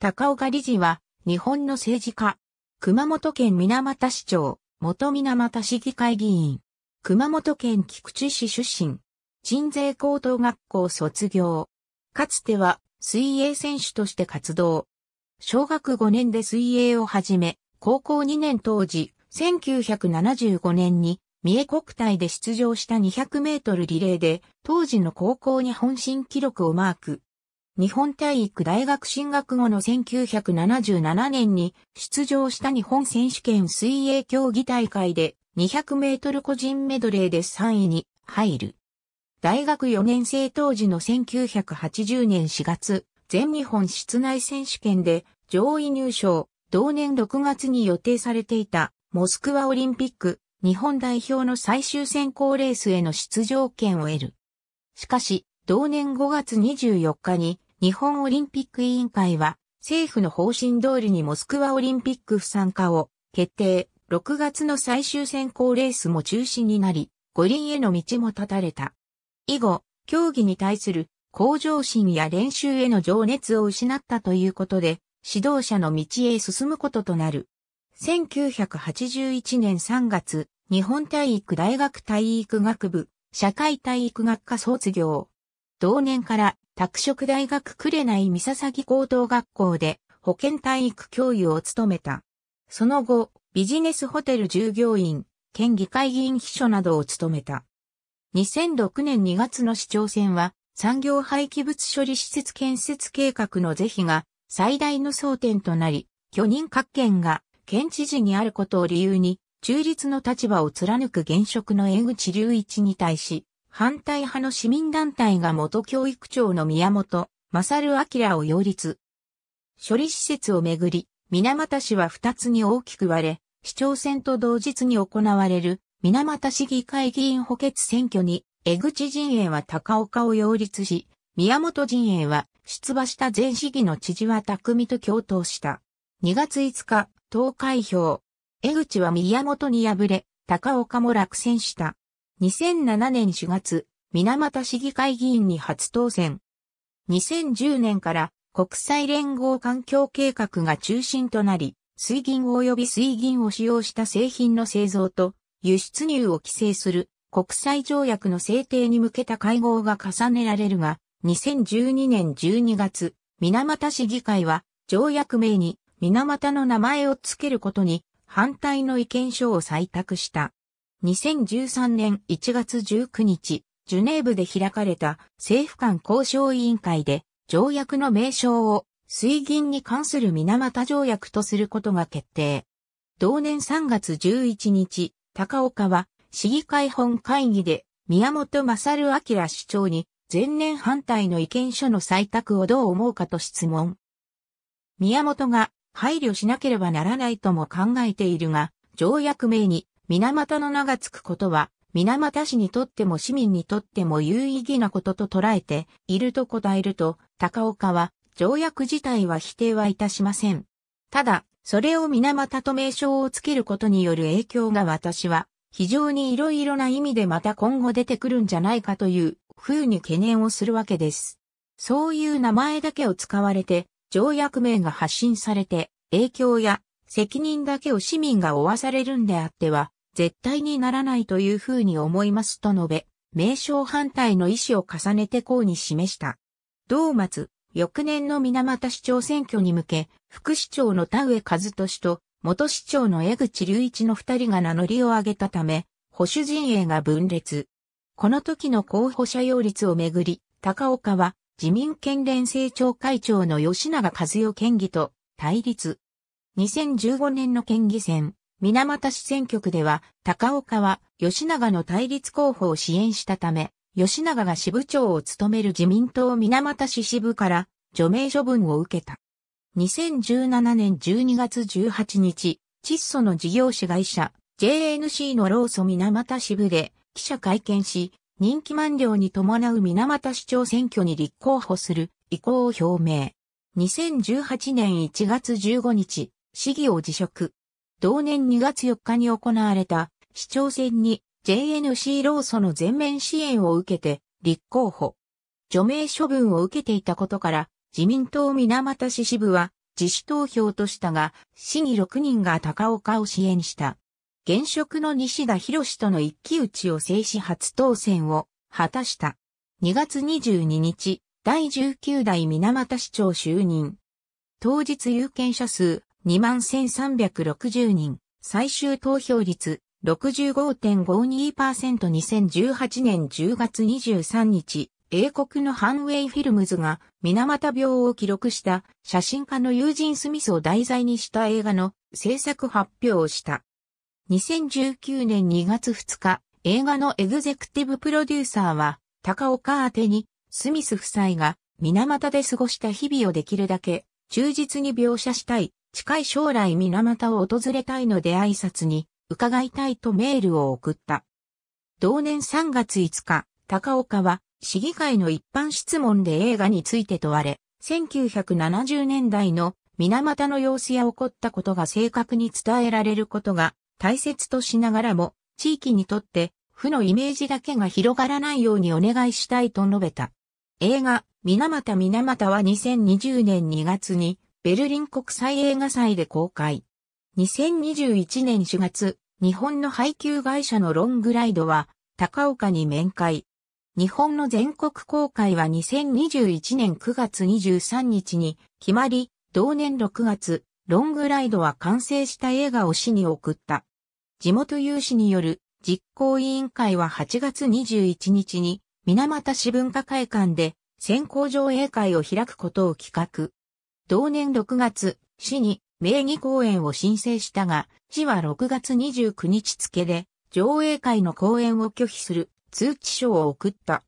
高岡理事は、日本の政治家。熊本県水俣市長、元水俣市議会議員。熊本県菊池市出身。鎮西高等学校卒業。かつては、水泳選手として活動。小学5年で水泳を始め、高校2年当時、1975年に、三重国体で出場した200メートルリレーで、当時の高校日本新記録をマーク。日本体育大学進学後の1977年に出場した日本選手権水泳競技大会で200メートル個人メドレーで3位に入る。大学4年生当時の1980年4月、全日本室内選手権で上位入賞、同年6月に予定されていたモスクワオリンピック日本代表の最終選考レースへの出場権を得る。しかし、同年5月24日に日本オリンピック委員会は、政府の方針通りにモスクワオリンピック不参加を決定、6月の最終選考レースも中止になり、五輪への道も断たれた。以後、競技に対する向上心や練習への情熱を失ったということで、指導者の道へ進むこととなる。1981年3月、日本体育大学体育学部、社会体育学科卒業。同年から拓殖大学紅三笹高等学校で保健体育教諭を務めた。その後、ビジネスホテル従業員、県議会議員秘書などを務めた。2006年2月の市長選は、産業廃棄物処理施設建設計画の是非が最大の争点となり、巨人各県が県知事にあることを理由に、中立の立場を貫く現職の江口隆一に対し、反対派の市民団体が元教育長の宮本、勝明を擁立。処理施設をめぐり、水俣市は二つに大きく割れ、市長選と同日に行われる、水俣市議会議員補欠選挙に、江口陣営は高岡を擁立し、宮本陣営は出馬した前市議の知事は匠と共闘した。2月5日、投開票。江口は宮本に敗れ、高岡も落選した。2007年4月、水俣市議会議員に初当選。2010年から国際連合環境計画が中心となり、水銀及び水銀を使用した製品の製造と輸出入を規制する国際条約の制定に向けた会合が重ねられるが、2012年12月、水俣市議会は条約名に水俣の名前を付けることに反対の意見書を採択した。2013年1月19日、ジュネーブで開かれた政府間交渉委員会で条約の名称を水銀に関する水俣条約とすることが決定。同年3月11日、高岡は市議会本会議で宮本勝明市長に前年反対の意見書の採択をどう思うかと質問。宮本が配慮しなければならないとも考えているが、条約名に水俣の名が付くことは、水俣市にとっても市民にとっても有意義なことと捉えていると答えると、高岡は、条約自体は否定はいたしません。ただ、それを水俣と名称をつけることによる影響が私は、非常に色々な意味でまた今後出てくるんじゃないかというふうに懸念をするわけです。そういう名前だけを使われて、条約名が発信されて、影響や責任だけを市民が負わされるんであっては、絶対にならないというふうに思いますと述べ、名称反対の意思を重ねてうに示した。同末、翌年の水俣市長選挙に向け、副市長の田上和俊と元市長の江口隆一の二人が名乗りを上げたため、保守陣営が分裂。この時の候補者擁立をめぐり、高岡は自民県連政調会長の吉永和代県議と対立。2015年の県議選、水俣市選挙区では、高岡は吉永の対立候補を支援したため、吉永が支部長を務める自民党水俣市支部から除名処分を受けた。2017年12月18日、窒素の事業主会社 JNC の労組水俣支部で記者会見し、任期満了に伴う水俣市長選挙に立候補する意向を表明。2018年1月15日、市議を辞職。同年2月4日に行われた市長選に JNC 労組の全面支援を受けて立候補。除名処分を受けていたことから自民党水俣市支部は自主投票としたが、市議6人が高岡を支援した。現職の西田博士との一騎打ちを制止初当選を果たした。2月22日、第19代水俣市長就任。当日有権者数21,360人、最終投票率 65.52%2018 年10月23日、英国のハンウェイフィルムズが水俣病を記録した写真家の友人スミスを題材にした映画の制作発表をした。2019年2月2日、映画のエグゼクティブプロデューサーは、高岡宛てに、スミス夫妻が水俣で過ごした日々をできるだけ忠実に描写したい近い将来水俣を訪れたいので挨拶に伺いたいとメールを送った。同年3月5日、高岡は市議会の一般質問で映画について問われ、1970年代の水俣の様子や起こったことが正確に伝えられることが大切としながらも、地域にとって負のイメージだけが広がらないようにお願いしたいと述べた。映画、水俣水俣は2020年2月にベルリン国際映画祭で公開。2021年4月、日本の配給会社のロングライドは、高岡に面会。日本の全国公開は2021年9月23日に決まり、同年6月、ロングライドは完成した映画を市に送った。地元有志による実行委員会は8月21日に水俣市文化会館で先行上映会を開くことを企画。同年6月、市に名義公演を申請したが、市は6月29日付で、上映会の公演を拒否する通知書を送った。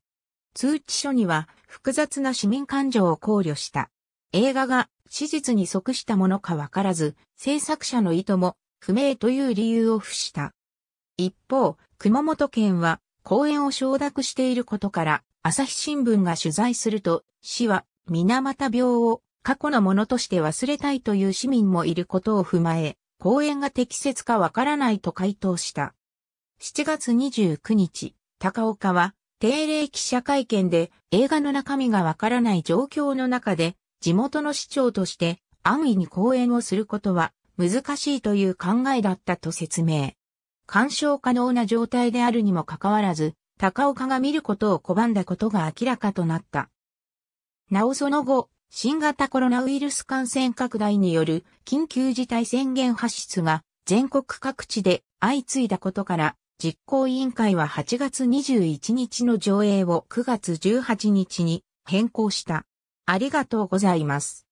通知書には複雑な市民感情を考慮した。映画が史実に即したものかわからず、制作者の意図も不明という理由を付した。一方、熊本県は公演を承諾していることから、朝日新聞が取材すると、市は水俣病を過去のものとして忘れたいという市民もいることを踏まえ、講演が適切かわからないと回答した。7月29日、高岡は定例記者会見で映画の中身がわからない状況の中で地元の市長として安易に講演をすることは難しいという考えだったと説明。干渉可能な状態であるにもかかわらず、高岡が見ることを拒んだことが明らかとなった。なおその後、新型コロナウイルス感染拡大による緊急事態宣言発出が全国各地で相次いだことから、実行委員会は8月21日の上映を9月18日に変更した。ありがとうございます。